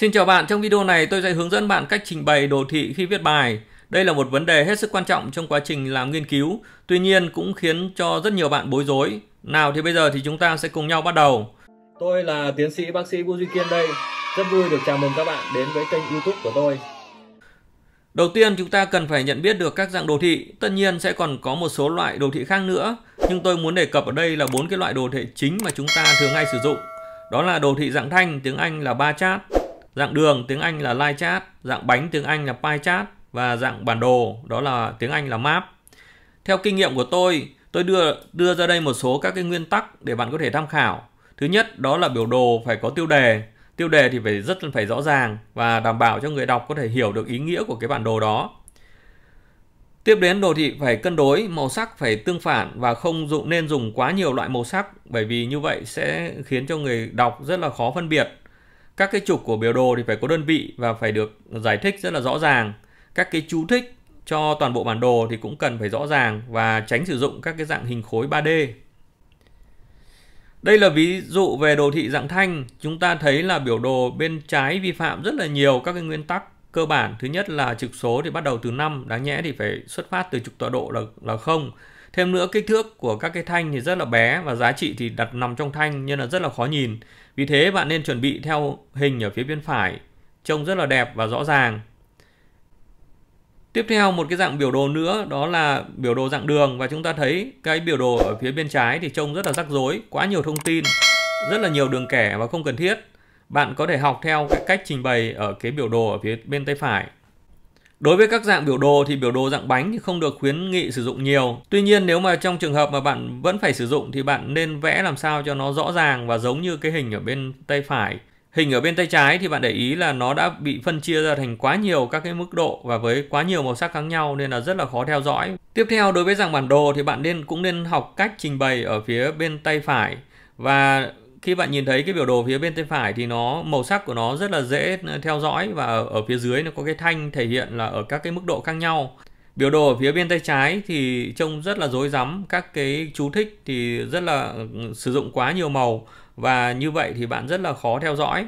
Xin chào bạn, trong video này tôi sẽ hướng dẫn bạn cách trình bày đồ thị khi viết bài. Đây là một vấn đề hết sức quan trọng trong quá trình làm nghiên cứu, tuy nhiên cũng khiến cho rất nhiều bạn bối rối. Nào thì bây giờ thì chúng ta sẽ cùng nhau bắt đầu. Tôi là tiến sĩ bác sĩ Vũ Duy Kiên đây. Rất vui được chào mừng các bạn đến với kênh YouTube của tôi. Đầu tiên chúng ta cần phải nhận biết được các dạng đồ thị, tất nhiên sẽ còn có một số loại đồ thị khác nữa, nhưng tôi muốn đề cập ở đây là bốn cái loại đồ thị chính mà chúng ta thường hay sử dụng. Đó là đồ thị dạng thanh, tiếng Anh là bar chart, Dạng đường tiếng Anh là line chart, dạng bánh tiếng Anh là pie chart và dạng bản đồ đó là tiếng Anh là map. Theo kinh nghiệm của tôi, tôi đưa đưa ra đây một số các cái nguyên tắc để bạn có thể tham khảo. Thứ nhất đó là biểu đồ phải có tiêu đề, tiêu đề thì phải rất phải rõ ràng và đảm bảo cho người đọc có thể hiểu được ý nghĩa của cái bản đồ đó. Tiếp đến đồ thị phải cân đối, màu sắc phải tương phản và không dụng nên dùng quá nhiều loại màu sắc bởi vì như vậy sẽ khiến cho người đọc rất là khó phân biệt các cái trục của biểu đồ thì phải có đơn vị và phải được giải thích rất là rõ ràng các cái chú thích cho toàn bộ bản đồ thì cũng cần phải rõ ràng và tránh sử dụng các cái dạng hình khối 3D đây là ví dụ về đồ thị dạng thanh chúng ta thấy là biểu đồ bên trái vi phạm rất là nhiều các cái nguyên tắc cơ bản thứ nhất là trực số thì bắt đầu từ 5 đáng nhẽ thì phải xuất phát từ trục tọa độ là là không Thêm nữa kích thước của các cái thanh thì rất là bé và giá trị thì đặt nằm trong thanh nên là rất là khó nhìn. Vì thế bạn nên chuẩn bị theo hình ở phía bên phải, trông rất là đẹp và rõ ràng. Tiếp theo một cái dạng biểu đồ nữa đó là biểu đồ dạng đường và chúng ta thấy cái biểu đồ ở phía bên trái thì trông rất là rắc rối, quá nhiều thông tin, rất là nhiều đường kẻ và không cần thiết. Bạn có thể học theo cái cách trình bày ở cái biểu đồ ở phía bên tay phải Đối với các dạng biểu đồ thì biểu đồ dạng bánh thì không được khuyến nghị sử dụng nhiều. Tuy nhiên nếu mà trong trường hợp mà bạn vẫn phải sử dụng thì bạn nên vẽ làm sao cho nó rõ ràng và giống như cái hình ở bên tay phải. Hình ở bên tay trái thì bạn để ý là nó đã bị phân chia ra thành quá nhiều các cái mức độ và với quá nhiều màu sắc khác nhau nên là rất là khó theo dõi. Tiếp theo đối với dạng bản đồ thì bạn nên cũng nên học cách trình bày ở phía bên tay phải và khi bạn nhìn thấy cái biểu đồ phía bên tay phải thì nó màu sắc của nó rất là dễ ờ, theo dõi và ở, phía dưới nó có cái thanh thể hiện là ở các cái mức độ khác nhau biểu đồ ở phía bên tay trái thì trông rất là rối rắm các cái chú thích thì rất là ừ, sử dụng quá nhiều màu và như vậy thì bạn rất là khó theo dõi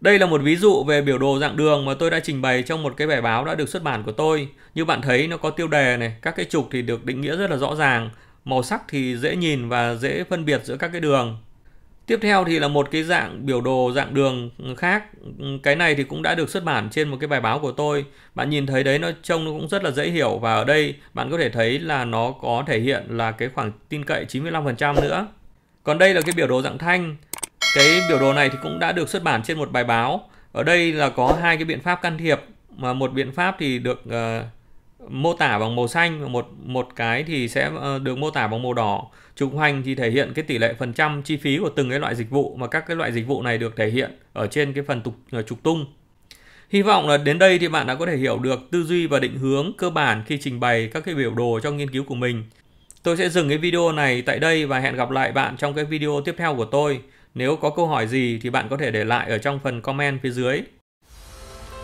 đây là một ví dụ về biểu đồ dạng đường mà tôi đã trình bày trong một cái bài báo đã được xuất bản của tôi. Như bạn thấy nó có tiêu đề này, các cái trục thì được định nghĩa rất là rõ ràng, màu sắc thì dễ nhìn và dễ phân biệt giữa các cái đường. Tiếp theo thì là một cái dạng biểu đồ dạng đường khác. Cái này thì cũng đã được xuất bản trên một cái bài báo của tôi. Bạn nhìn thấy đấy nó trông nó cũng rất là dễ hiểu và ở đây bạn có thể thấy là nó có thể hiện là cái khoảng tin cậy 95% nữa. Còn đây là cái biểu đồ dạng thanh. Cái biểu đồ này thì cũng đã được xuất bản trên một bài báo. Ở đây là có hai cái biện pháp can thiệp mà một biện pháp thì được uh, mô tả bằng màu xanh và một một cái thì sẽ ờ, được mô tả bằng màu đỏ trục hoành thì thể hiện cái tỷ lệ phần trăm chi phí của từng cái loại dịch vụ mà các cái loại dịch vụ này được thể hiện ở trên cái phần tục ờ, trục tung Hy vọng là đến đây thì bạn đã có thể hiểu được tư duy và định hướng cơ bản khi trình bày các cái biểu đồ trong nghiên cứu của mình. Tôi sẽ dừng cái video này tại đây và hẹn gặp lại bạn trong cái video tiếp theo của tôi. Nếu có câu hỏi gì thì bạn có thể để lại ở trong phần comment phía dưới.